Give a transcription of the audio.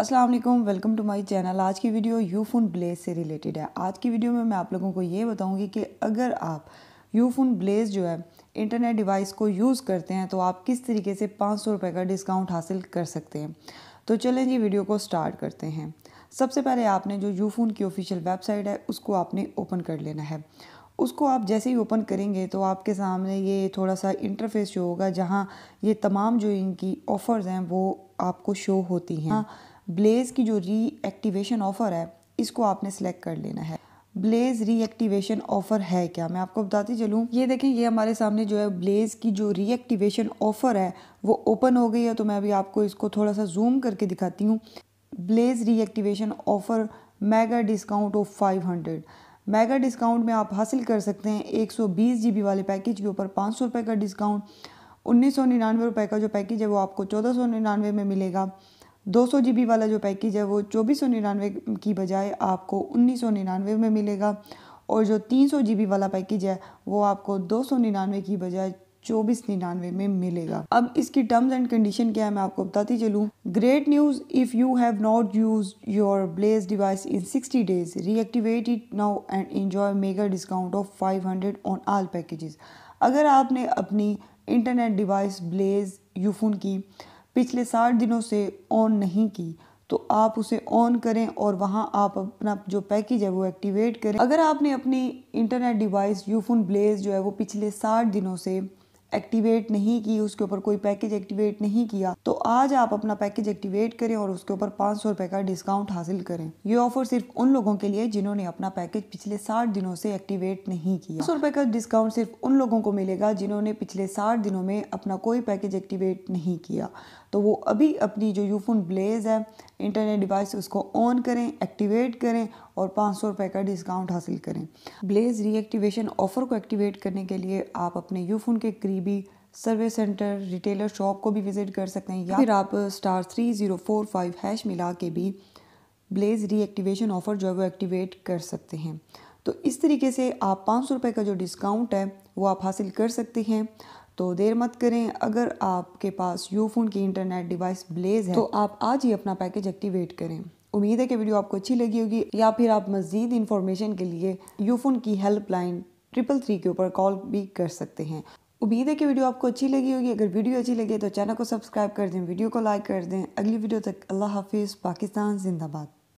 अस्सलाम वालेकुम welcome to my channel आज की वीडियो यूफोन ब्लेज से रिलेटेड है आज की वीडियो में मैं आप लोगों को ये बताऊंगी कि अगर आप यूफोन ब्लेज जो है इंटरनेट डिवाइस को यूज़ करते हैं तो आप किस तरीके से पाँच सौ रुपये का डिस्काउंट हासिल कर सकते हैं तो चलें जी वीडियो को स्टार्ट करते हैं सबसे पहले आपने जो यूफोन की ऑफिशियल वेबसाइट है उसको आपने ओपन कर लेना है उसको आप जैसे ही ओपन करेंगे तो आपके सामने ये थोड़ा सा इंटरफेस शो होगा जहाँ ये तमाम जो इनकी ऑफ़र्स हैं वो आपको शो होती हैं ब्लेज़ की जो रीएक्टिवेशन ऑफ़र है इसको आपने सेलेक्ट कर लेना है ब्लेज़ रीएक्टिवेशन ऑफ़र है क्या मैं आपको बताती चलूँ ये देखें ये हमारे सामने जो है ब्लेज़ की जो रीएक्टिवेशन ऑफ़र है वो ओपन हो गई है तो मैं अभी आपको इसको थोड़ा सा जूम करके दिखाती हूँ Blaze reactivation offer mega discount off five hundred mega discount में आप हासिल कर सकते हैं एक सौ बीस जी बी वाले पैकेज के ऊपर पाँच सौ रुपये का डिस्काउंट उन्नीस सौ निन्यानवे रुपये का जो पैकेज है वो आपको चौदह सौ निन्यानवे में मिलेगा दो सौ जी वाला जो पैकेज है वो चौबीस सौ निन्यानवे की बजाय आपको उन्नीस सौ निन्यानवे में मिलेगा और जो तीन सौ जी वाला पैकेज है वो आपको दो सौ निन्यानवे की बजाय चौबीस निन्यानवे में मिलेगा अब इसकी टर्म्स एंड कंडीशन क्या है मैं आपको बताती चलूँ great news if you have not use your Blaze device in sixty days reactivate it now and enjoy mega discount off five hundred on all packages अगर आपने अपनी इंटरनेट डिवाइस ब्लेज यूफोन की पिछले साठ दिनों से ऑन नहीं की तो आप उसे ऑन करें और वहाँ आप अपना जो पैकेज है वो एक्टिवेट करें अगर आपने अपनी इंटरनेट डिवाइस यूफोन ब्लेज जो है वो पिछले साठ दिनों से एक्टिवेट नहीं की उसके ऊपर कोई पैकेज एक्टिवेट नहीं किया तो आज आप अपना पैकेज एक्टिवेट करें और उसके ऊपर पाँच सौ रुपये का डिस्काउंट हासिल करें ये ऑफर सिर्फ उन लोगों के लिए जिन्होंने अपना पैकेज पिछले साठ दिनों से एक्टिवेट नहीं किया सौ रुपये का डिस्काउंट सिर्फ उन लोगों को मिलेगा जिन्होंने पिछले साठ दिनों में अपना कोई पैकेज एक्टिवेट नहीं किया तो वो अभी अपनी जो यूफोन ब्लेज है इंटरनेट डिवाइस उसको ऑन करें एक्टिवेट करें और पाँच सौ रुपये का डिस्काउंट हासिल करें ब्लेज रीएक्टिवेशन ऑफर को एक्टिवेट करने के लिए आप अपने यूफोन के करीब भी सर्विस सेंटर रिटेलर शॉप को भी विज़िट कर सकते हैं या फिर आप star three zero four five hash मिला के भी ब्लेज रीएक्टिवेशन ऑफ़र जो है वो एक्टिवेट कर सकते हैं तो इस तरीके से आप पाँच सौ रुपये का जो डिस्काउंट है वो आप हासिल कर सकते हैं तो देर मत करें अगर आपके पास यूफोन की इंटरनेट डिवाइस ब्लेज है तो आप आज ही अपना पैकेज एक्टिवेट करें उम्मीद है कि वीडियो आपको अच्छी लगी होगी या फिर आप मज़ीद इन्फॉर्मेशन के लिए यूफोन की हेल्पलाइन ट्रिपल थ्री के ऊपर कॉल भी कर सकते हैं उम्मीद है कि वीडियो आपको अच्छी लगी होगी अगर वीडियो अच्छी लगे तो चैनल को सब्सक्राइब कर दें वीडियो को लाइक कर दें अगली वीडियो तक अल्लाह हाफिज़ पाकिस्तान जिंदाबाद